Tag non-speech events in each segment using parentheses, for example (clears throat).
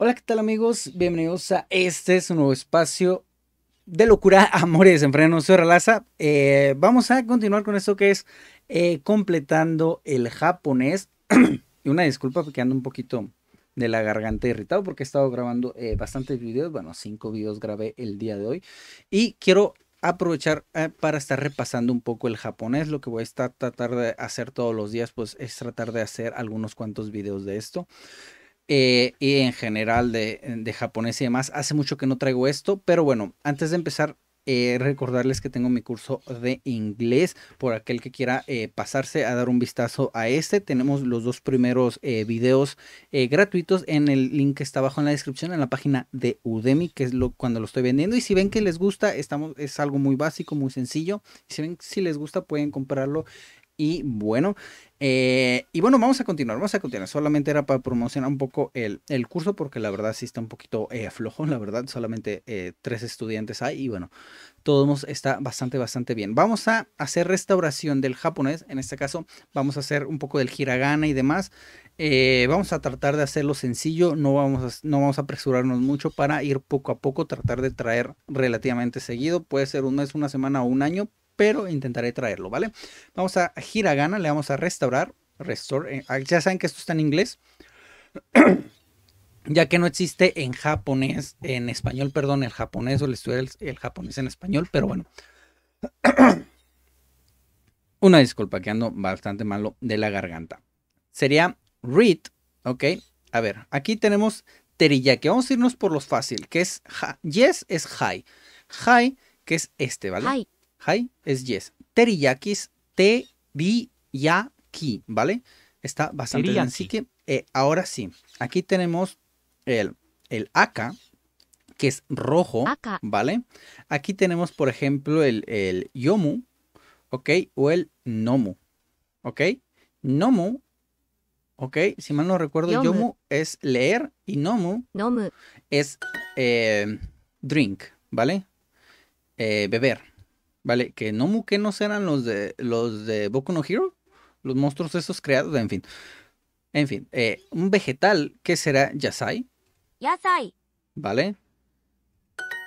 Hola, ¿qué tal amigos? Bienvenidos a este nuevo espacio de locura, (laughs) amor y desenfreno. Soy Relaza. Eh, vamos a continuar con esto que es eh, completando el japonés. (clears throat) y una disculpa porque ando un poquito de la garganta irritado porque he estado grabando eh, bastantes videos. Bueno, cinco videos grabé el día de hoy. Y quiero aprovechar para estar repasando un poco el japonés. Lo que voy a estar, tratar de hacer todos los días pues es tratar de hacer algunos cuantos videos de esto. Eh, y en general de, japonés y demás. Hace mucho que no traigo esto, pero bueno, antes de empezar, eh, recordarles que tengo mi curso de inglés por aquel que quiera eh, pasarse a dar un vistazo a este. Tenemos los dos primeros videos gratuitos en el link que está abajo en la descripción, en la página de Udemy, que es lo, cuando lo estoy vendiendo. Y si ven que les gusta, estamos, es algo muy básico, muy sencillo. Si ven si les gusta, pueden comprarlo y bueno, eh, y bueno, vamos a continuar, vamos a continuar. Solamente era para promocionar un poco el, curso porque la verdad sí está un poquito aflojo, eh, la verdad. Solamente eh, tres estudiantes hay y bueno, todo está bastante, bastante bien. Vamos a hacer restauración del japonés, en este caso vamos a hacer un poco del hiragana y demás. vamos a tratar de hacerlo sencillo, no vamos, no vamos a apresurarnos mucho para ir poco a poco, tratar de traer relativamente seguido. Puede ser un mes, una semana o un año, pero intentaré traerlo, ¿vale? Vamos a Hiragana, le vamos a restaurar, restore, eh, ah, ya saben que esto está en inglés, (clears throat) ya que no existe en japonés, en español, perdón, el japonés, o le estudio el, japonés en español, pero bueno. (clears throat) Una disculpa que ando bastante malo de la garganta. Sería read, ¿ok? A ver, aquí tenemos teriyaki. Vamos a irnos por los fácil, que es yes es high. High, que es este, ¿vale? es yes. Teriyakis, ki ¿vale? Está bastante bien. Así que eh, ahora sí, aquí tenemos el, el aka, que es rojo, ¿vale? Aquí tenemos, por ejemplo, el, el yomu, ¿ok? O el nomu, ¿ok? Nomu ¿ok? Si mal no recuerdo, yomu, es leer y nomu, es eh, drink, ¿vale? Eh, beber. Vale, que no muquenos eran los de los de Boku no Hero, los monstruos esos creados, en fin. En fin, eh, un vegetal que será yasai. Yasai. Vale.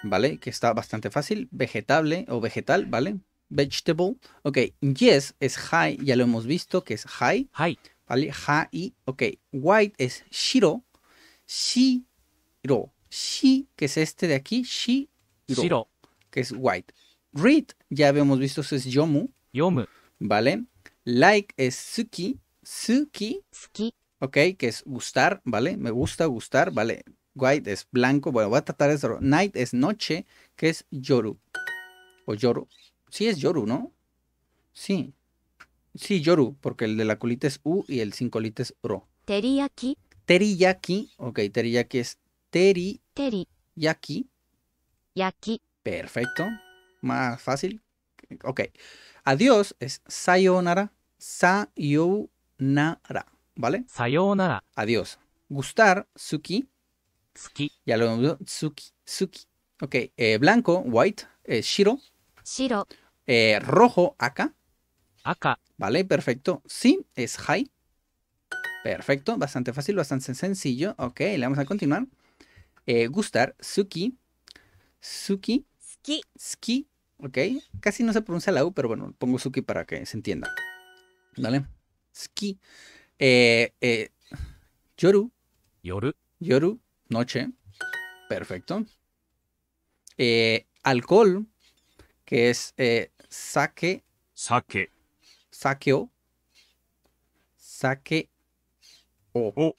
Vale, que está bastante fácil. Vegetable o vegetal, ¿vale? Vegetable. Ok, yes es high, ya lo hemos visto que es high. High. ¿Vale? High. Ok, white es shiro. Shiro. Shi, que es este de aquí. Shiro. Shiro. Que es white. Read, ya habíamos visto, eso es yomu. Yomu. ¿Vale? Like es suki. Suki. Suki. Ok, que es gustar, ¿vale? Me gusta gustar, ¿vale? White es blanco. Bueno, voy a tratar eso. Night es noche, que es yoru. O yoru. Sí, es yoru, ¿no? Sí. Sí, yoru, porque el de la culita es u y el sin colita es ro. Teriyaki. Teriyaki. Ok, teriyaki es teri. Teri. Yaki. Yaki. Perfecto más fácil. Ok. Adiós es sayonara, sayonara, ¿vale? Sayonara. Adiós. Gustar, suki. Suki. Ya lo hemos Suki. Suki. Ok. Eh, blanco, white, eh, shiro. Shiro. Eh, rojo, aka. Aka. Vale, perfecto. Sí, es hai. Perfecto, bastante fácil, bastante sencillo. Ok, le vamos a continuar. gustar, suki. Suki. Suki. Ok, casi no se pronuncia la U, pero bueno, pongo Suki para que se entienda. ¿Vale? Ski. Eh, eh, yoru. Yoru. Yoru, noche. Perfecto. Eh, alcohol, que es sake. Sake. Sakeo. Sake. O. O.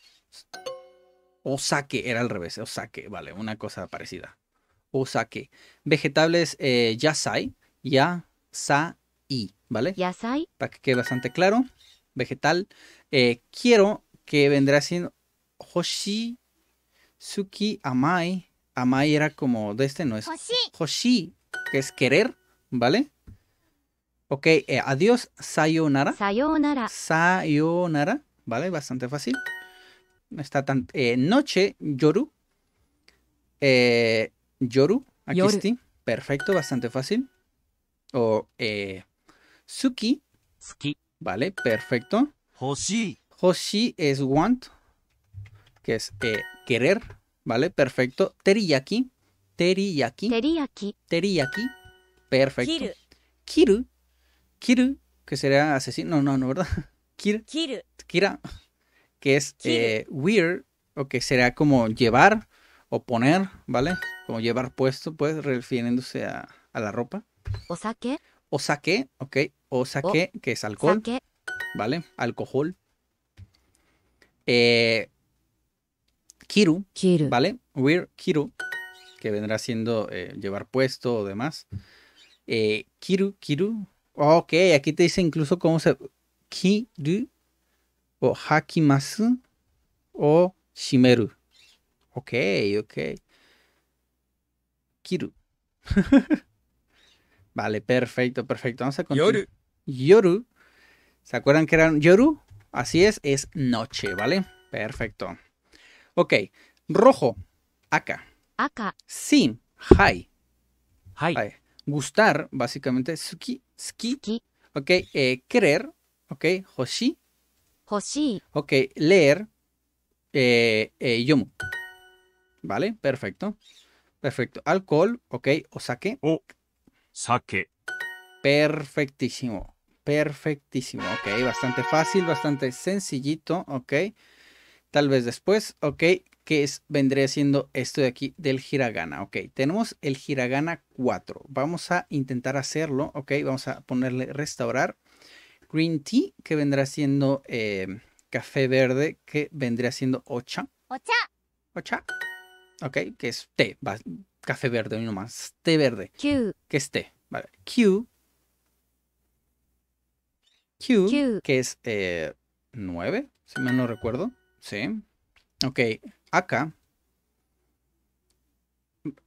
O sake, era al revés. O sake, vale, una cosa parecida o vegetales Vegetables eh, yasai, sai ¿vale? Yasai. Para que quede bastante claro. Vegetal. Eh, quiero que vendrá siendo hoshi, suki, amai. Amai era como de este, no es. Hoshi. Hoshi, que es querer, ¿vale? Ok, eh, adiós, sayonara. Sayonara. Sayonara, ¿vale? Bastante fácil. no Está tan, eh, noche, yoru. Eh, Yoru, aquí Perfecto, bastante fácil. O eh, Suki. Suki. Vale, perfecto. Hoshi. Hoshi es want, que es eh, querer. Vale, perfecto. Teriyaki. Teriyaki. Teriyaki. Teriyaki. Perfecto. Kiru. Kiru. que sería asesino. No, no, no, ¿verdad? (laughs) Kiru. Kira, que es eh, weird, o que será como llevar o poner, ¿vale? Como llevar puesto, pues, refiriéndose a, la ropa. O saque. O saque, ok. O saque, que es alcohol. ¿Vale? Alcohol. Eh, kiru, ¿Vale? We're kiru, que vendrá siendo eh, llevar puesto o demás. Eh, kiru, kiru. Ok, aquí te dice incluso cómo se... Kiru, o hakimasu, o shimeru. Ok, ok. Kiru. (laughs) vale, perfecto, perfecto. Vamos a continuar. Yoru. ¿Se acuerdan que eran Yoru? Así es, es noche, ¿vale? Perfecto. Ok, rojo, Aka. Aka. Sin, hai. Hai. Gustar, básicamente, suki, Suki. Ok, eh, querer, ok, hoshi. Hoshi. Ok, leer, eh, eh, yomu. ¿Vale? Perfecto. Perfecto. Alcohol, ok, o saque. O saque. Perfectísimo. Perfectísimo. Ok, bastante fácil, bastante sencillito. Ok. Tal vez después. Ok, que vendría siendo esto de aquí del hiragana. Ok, tenemos el hiragana 4. Vamos a intentar hacerlo. Ok, vamos a ponerle restaurar. Green tea, que vendrá siendo eh, café verde, que vendría siendo ocha. Ocha. Ocha. ¿ok? Que es té, café verde, no más, té verde. Q. Que es T, vale. Q. Q, que es eh, 9, si mal no recuerdo, sí. Ok, acá.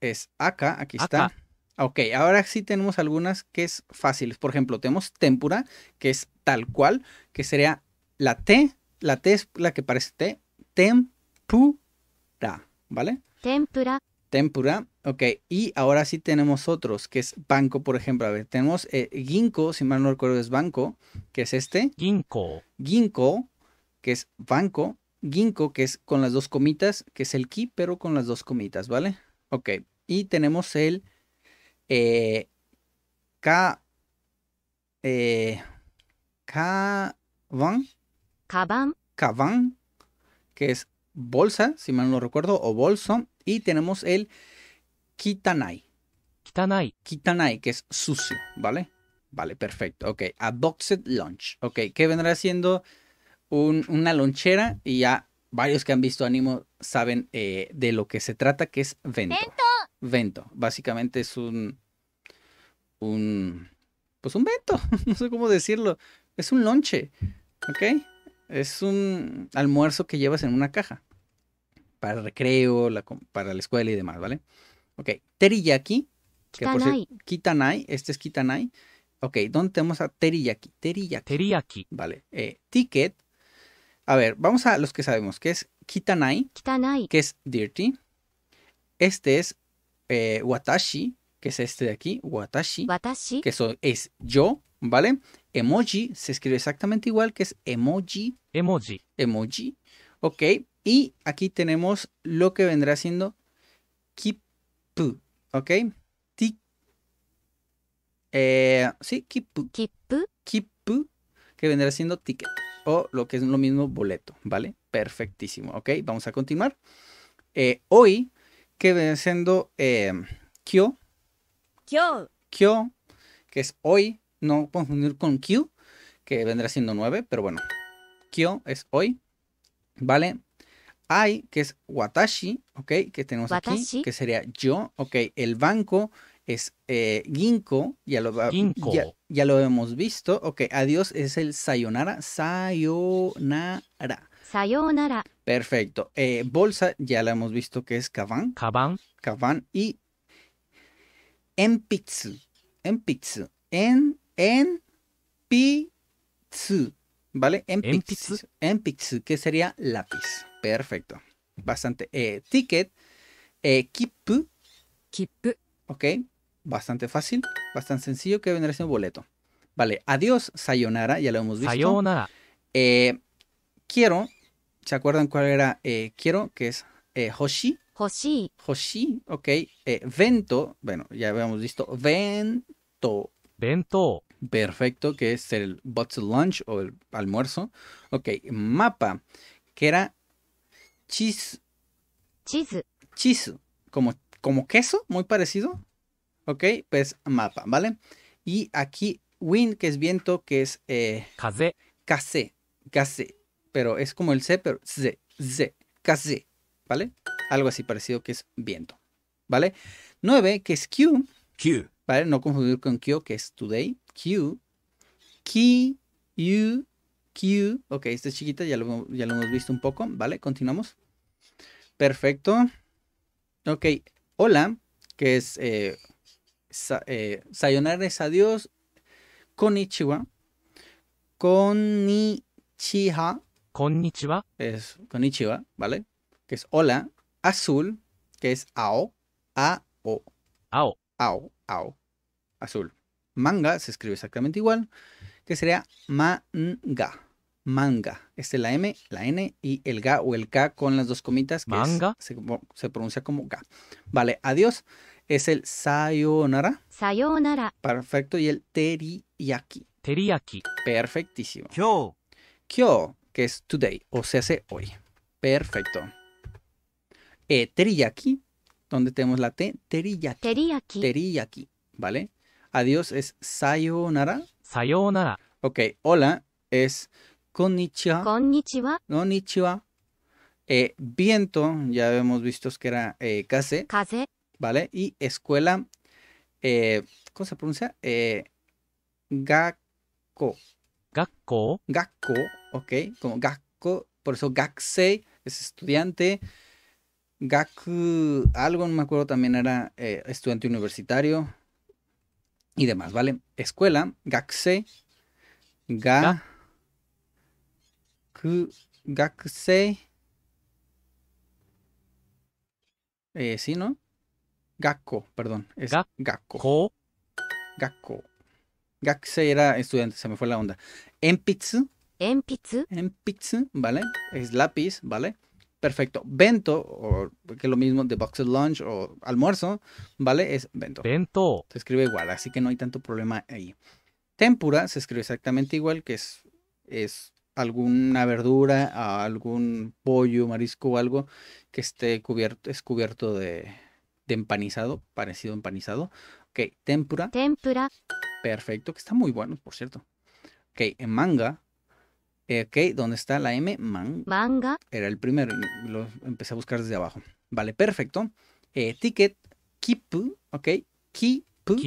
Es acá, aquí está. Ok, ahora sí tenemos algunas que es fáciles. Por ejemplo, tenemos tempura, que es tal cual, que sería la T, la T es la que parece T, tempura, ¿vale? Tempura. Tempura, ok. Y ahora sí tenemos otros, que es banco, por ejemplo. A ver, tenemos eh, ginko, si mal no recuerdo es banco, que es este. Ginkgo. Ginkgo, que es banco. Ginkgo, que es con las dos comitas, que es el ki, pero con las dos comitas, ¿vale? Ok. Y tenemos el eh, K. Eh, Kaban. Kaban. que es bolsa, si mal no recuerdo, o bolso. Y tenemos el kitanai. Kitanai. Kitanai, que es sucio, ¿vale? Vale, perfecto. Ok, a boxed lunch. Ok, que vendrá siendo una lonchera y ya varios que han visto ánimo saben eh, de lo que se trata, que es vento. Vento. Básicamente es un, un, pues un vento, (laughs) no sé cómo decirlo. Es un lonche, ¿ok? Es un almuerzo que llevas en una caja para el recreo, para la escuela y demás, ¿vale? Ok, teriyaki, que kitanai, este es kitanai. Ok, ¿dónde tenemos a teriyaki? Teriyaki. Teriyaki. Vale, eh, ticket. A ver, vamos a los que sabemos, que es kitanai, kitanai. que es dirty. Este es eh, watashi, que es este de aquí, watashi, watashi. que eso es yo, ¿vale? Emoji se escribe exactamente igual, que es emoji. Emoji. Emoji. Ok, y aquí tenemos lo que vendrá siendo kipu, ¿ok? Ti, eh, sí, kipu. Kipu. Kippu, que vendrá siendo ticket o lo que es lo mismo boleto, ¿vale? Perfectísimo, ¿ok? Vamos a continuar. Eh, hoy, que vendrá siendo eh, Kyo. Kyo. Kyo, que es hoy, no confundir con kyu, que vendrá siendo nueve, pero bueno, Kyo es hoy, ¿vale? I, que es watashi, ¿ok? Que tenemos aquí, que sería yo, ¿ok? El banco es eh, Ginkgo, ya lo, Ya, lo hemos visto, ¿ok? Adiós es el sayonara, sayonara. Perfecto. Eh, bolsa, ya la hemos visto que es kaban. Kaban. Kaban y enpitsu, Enpitsu. En, en, pitsu. ¿Vale? Enpitsu. Enpitsu, que sería lápiz. Perfecto. Bastante. Eh, ticket. Eh, kippu. Ok. Bastante fácil. Bastante sencillo que vendrá un boleto. Vale. Adiós, Sayonara. Ya lo hemos visto. Sayonara. Eh, quiero. ¿Se acuerdan cuál era? Eh, quiero, que es Hoshi. Hoshi. Hoshi, ok. vento, bueno, ya habíamos visto. Vento. Vento. Perfecto, que es el box lunch o el almuerzo. Ok, mapa, que era Chis. Chis. Chis. Como, como queso, muy parecido. Ok, pues mapa, ¿vale? Y aquí wind, que es viento, que es... Eh, kaze. Kaze. Pero es como el C, pero Z. Z. Kaze. ¿Vale? Algo así parecido que es viento. ¿Vale? Nueve, que es Q. Q. ¿Vale? No confundir con Q, que es today. Q. q, U. Q. Ok, esta es chiquita, ya lo, ya lo hemos visto un poco, ¿vale? Continuamos. Perfecto. Ok, hola, que es eh, eh, sayonara es adiós, konnichiwa, Konnichiwa. Konnichiwa. Es konnichiwa, ¿vale? Que es hola, azul, que es ao, a-o. Ao. Ao, ao, azul. Manga se escribe exactamente igual, que sería manga manga. es este, la M, la N y el ga o el K con las dos comitas. manga. se, pronuncia como ga. Vale, adiós. Es el sayonara. Sayonara. Perfecto. Y el teriyaki. Teriyaki. Perfectísimo. Kyo. Kyo, que es today o se hace hoy. Perfecto. Eh, teriyaki, donde tenemos la T, teriyaki. Teriyaki. Teriyaki, ¿vale? Adiós es sayonara. Sayonara. Ok, hola es Konnichiwa. Konnichiwa. Konnichiwa. Eh, viento, ya hemos visto que era eh, kase. ¿Vale? Y escuela, eh, ¿cómo se pronuncia? Eh, gakko. Gakko. Gakko, ok. Como gakko, por eso gaksei es estudiante. Gaku, algo, no me acuerdo, también era eh, estudiante universitario y demás, ¿vale? Escuela, Gaksei, Ga, eh, sí, ¿no? Gakko, perdón. Es Gakko. Gakko. Gakusei era estudiante, se me fue la onda. pizza. Enpitsu. pizza, ¿vale? Es lápiz, ¿vale? Perfecto. Bento, o, que es lo mismo de box lunch o almuerzo, ¿vale? Es bento. Bento. Se escribe igual, así que no hay tanto problema ahí. Tempura se escribe exactamente igual, que es, es alguna verdura, algún pollo, marisco o algo que esté cubierto, es cubierto de, empanizado, parecido a empanizado. Ok, tempura. Tempura. Perfecto, que está muy bueno, por cierto. Ok, en manga. Eh, ok, ¿dónde está la M? manga. Era el primero, lo empecé a buscar desde abajo. Vale, perfecto. Eh, ticket, kipu, ok, kipu.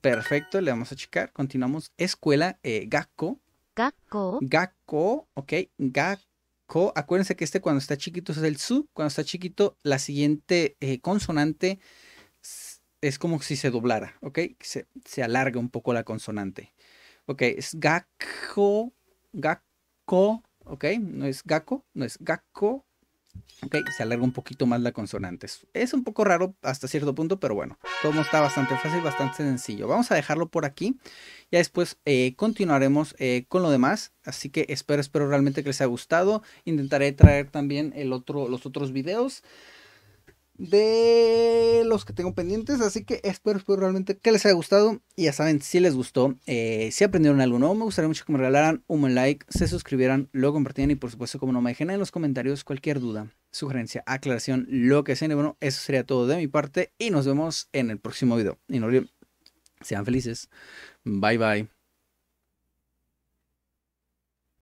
Perfecto, le vamos a checar. Continuamos. Escuela, eh, gakko. Gakko. Gakko, ok. Gakko. Acuérdense que este cuando está chiquito es el su. Cuando está chiquito, la siguiente eh, consonante es como si se doblara, ¿ok? Se, se alarga un poco la consonante. Ok, es gakko, gakko, ¿ok? No es gakko, no es gakko, Ok, se alarga un poquito más la consonante. Es un poco raro hasta cierto punto, pero bueno, todo está bastante fácil, bastante sencillo. Vamos a dejarlo por aquí. Ya después eh, continuaremos eh, con lo demás. Así que espero, espero realmente que les haya gustado. Intentaré traer también el otro, los otros videos de los que tengo pendientes. Así que espero, espero realmente que les haya gustado. Y ya saben, si les gustó, eh, si aprendieron algo nuevo, me gustaría mucho que me regalaran un buen like, se suscribieran, lo compartieran y por supuesto, como no me dejen en los comentarios cualquier duda, sugerencia, aclaración, lo que sea. bueno, eso sería todo de mi parte y nos vemos en el próximo video. Y no olviden, sean felices. Bye bye.